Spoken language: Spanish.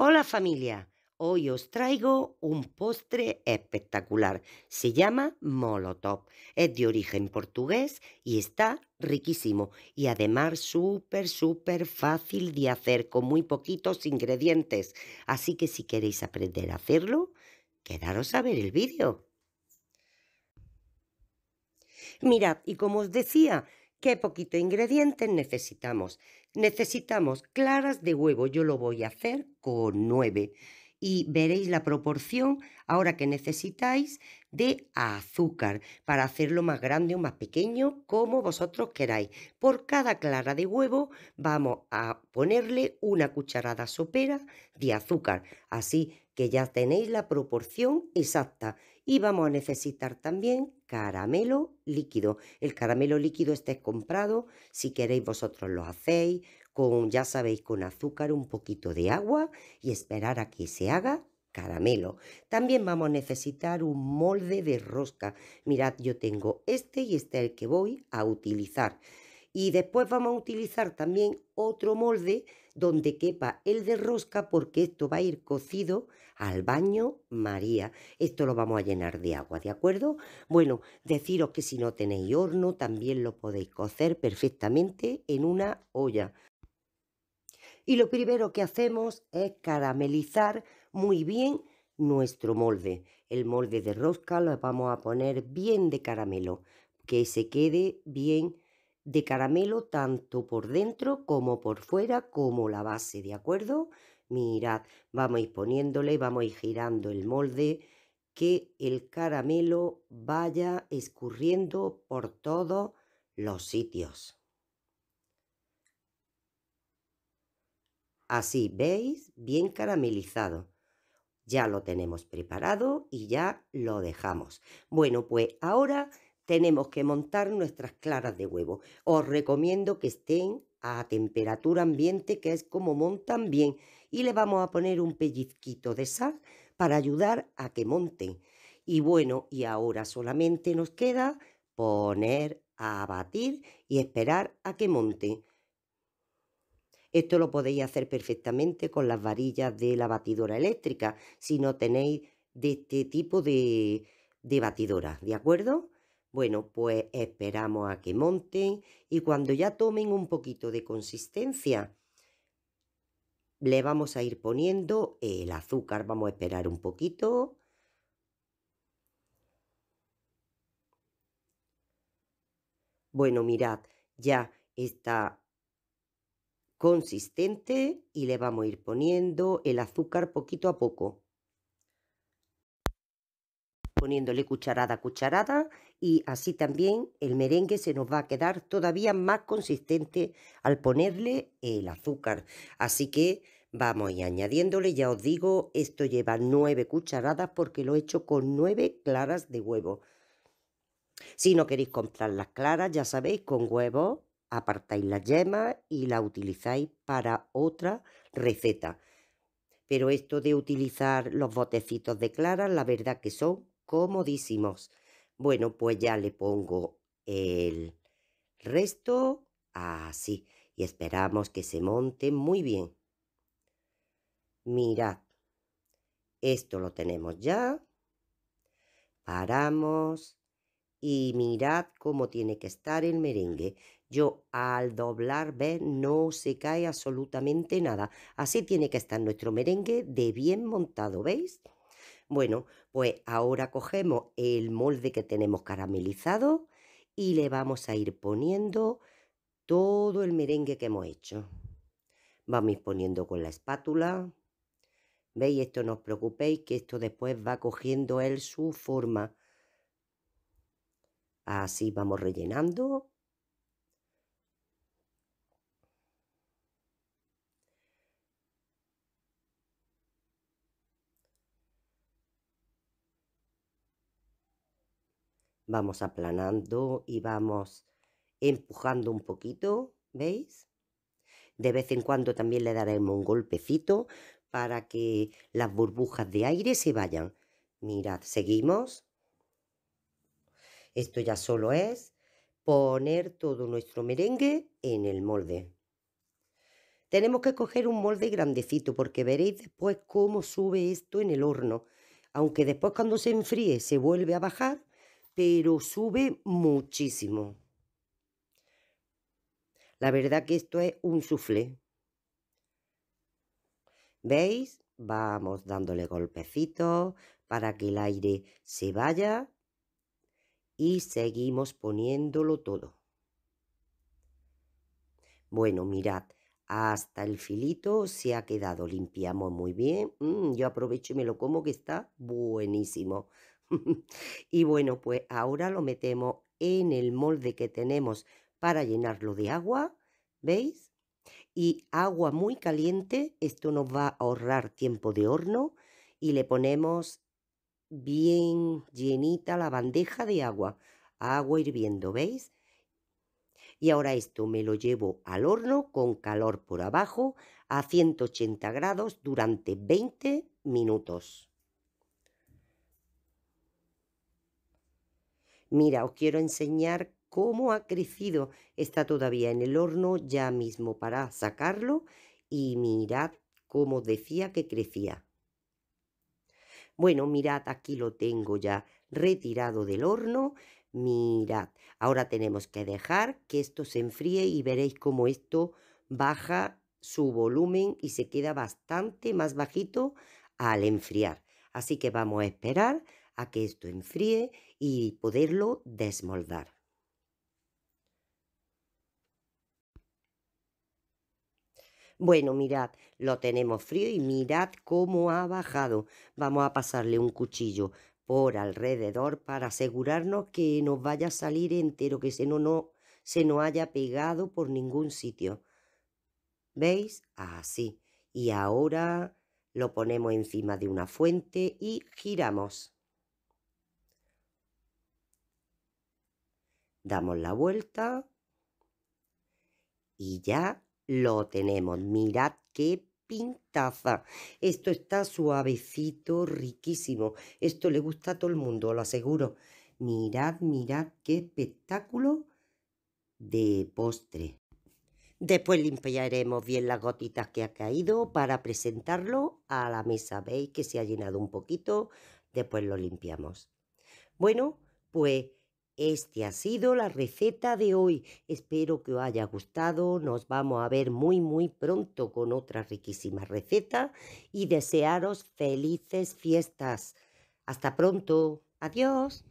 Hola familia, hoy os traigo un postre espectacular. Se llama Molotov. Es de origen portugués y está riquísimo. Y además súper, súper fácil de hacer con muy poquitos ingredientes. Así que si queréis aprender a hacerlo, quedaros a ver el vídeo. Mirad, y como os decía, ¿Qué poquito ingrediente necesitamos? Necesitamos claras de huevo, yo lo voy a hacer con nueve y veréis la proporción ahora que necesitáis de azúcar para hacerlo más grande o más pequeño como vosotros queráis. Por cada clara de huevo vamos a ponerle una cucharada sopera de azúcar, así que ya tenéis la proporción exacta y vamos a necesitar también caramelo líquido. El caramelo líquido está comprado, si queréis vosotros lo hacéis, con, ya sabéis, con azúcar, un poquito de agua y esperar a que se haga caramelo. También vamos a necesitar un molde de rosca. Mirad, yo tengo este y este es el que voy a utilizar. Y después vamos a utilizar también otro molde donde quepa el de rosca porque esto va a ir cocido al baño María. Esto lo vamos a llenar de agua, ¿de acuerdo? Bueno, deciros que si no tenéis horno también lo podéis cocer perfectamente en una olla y lo primero que hacemos es caramelizar muy bien nuestro molde. El molde de rosca lo vamos a poner bien de caramelo, que se quede bien de caramelo tanto por dentro como por fuera como la base, ¿de acuerdo? Mirad, vamos a ir poniéndole, vamos a ir girando el molde, que el caramelo vaya escurriendo por todos los sitios. Así veis, bien caramelizado. Ya lo tenemos preparado y ya lo dejamos. Bueno, pues ahora tenemos que montar nuestras claras de huevo. Os recomiendo que estén a temperatura ambiente, que es como montan bien. Y le vamos a poner un pellizquito de sal para ayudar a que monten. Y bueno, y ahora solamente nos queda poner a batir y esperar a que monte. Esto lo podéis hacer perfectamente con las varillas de la batidora eléctrica si no tenéis de este tipo de, batidora, ¿de acuerdo? Bueno, pues esperamos a que monten y cuando ya tomen un poquito de consistencia, le vamos a ir poniendo el azúcar. Vamos a esperar un poquito. Bueno, mirad, ya está consistente y le vamos a ir poniendo el azúcar poquito a poco. Poniéndole cucharada a cucharada y así también el merengue se nos va a quedar todavía más consistente al ponerle el azúcar. Así que vamos a añadiéndole, ya os digo, esto lleva nueve cucharadas porque lo he hecho con nueve claras de huevo. Si no queréis comprar las claras, ya sabéis, con huevo apartáis la yema y la utilizáis para otra receta. Pero esto de utilizar los botecitos de clara, la verdad que son comodísimos. Bueno, pues ya le pongo el resto así y esperamos que se monte muy bien. Mirad, esto lo tenemos ya. Paramos y mirad cómo tiene que estar el merengue. Yo al doblar, ve No se cae absolutamente nada. Así tiene que estar nuestro merengue de bien montado, ¿veis? Bueno, pues ahora cogemos el molde que tenemos caramelizado y le vamos a ir poniendo todo el merengue que hemos hecho. Vamos a ir poniendo con la espátula. ¿Veis? Esto no os preocupéis que esto después va cogiendo él su forma. Así vamos rellenando. vamos aplanando y vamos empujando un poquito, ¿veis? De vez en cuando también le daremos un golpecito para que las burbujas de aire se vayan. Mirad, seguimos. Esto ya solo es poner todo nuestro merengue en el molde. Tenemos que coger un molde grandecito porque veréis después cómo sube esto en el horno. Aunque después cuando se enfríe se vuelve a bajar, pero sube muchísimo. La verdad que esto es un soufflé. ¿Veis? Vamos dándole golpecitos para que el aire se vaya y seguimos poniéndolo todo. Bueno, mirad, hasta el filito se ha quedado. Limpiamos muy bien. Mm, yo aprovecho y me lo como que está buenísimo. y bueno, pues ahora lo metemos en el molde que tenemos para llenarlo de agua, ¿veis? Y agua muy caliente, esto nos va a ahorrar tiempo de horno y le ponemos bien llenita la bandeja de agua, agua hirviendo, ¿veis? Y ahora esto me lo llevo al horno con calor por abajo a 180 grados durante 20 minutos. Mira, os quiero enseñar cómo ha crecido. Está todavía en el horno ya mismo para sacarlo y mirad cómo decía que crecía. Bueno, mirad, aquí lo tengo ya retirado del horno. Mirad, ahora tenemos que dejar que esto se enfríe y veréis cómo esto baja su volumen y se queda bastante más bajito al enfriar. Así que vamos a esperar a que esto enfríe y poderlo desmoldar. Bueno, mirad, lo tenemos frío y mirad cómo ha bajado. Vamos a pasarle un cuchillo por alrededor para asegurarnos que nos vaya a salir entero, que se no, no se no haya pegado por ningún sitio. ¿Veis? Así. Y ahora lo ponemos encima de una fuente y giramos. damos la vuelta y ya lo tenemos. Mirad qué pintaza. Esto está suavecito, riquísimo. Esto le gusta a todo el mundo, lo aseguro. Mirad, mirad qué espectáculo de postre. Después limpiaremos bien las gotitas que ha caído para presentarlo a la mesa. Veis que se ha llenado un poquito, después lo limpiamos. Bueno, pues este ha sido la receta de hoy. Espero que os haya gustado. Nos vamos a ver muy muy pronto con otra riquísima receta y desearos felices fiestas. Hasta pronto. Adiós.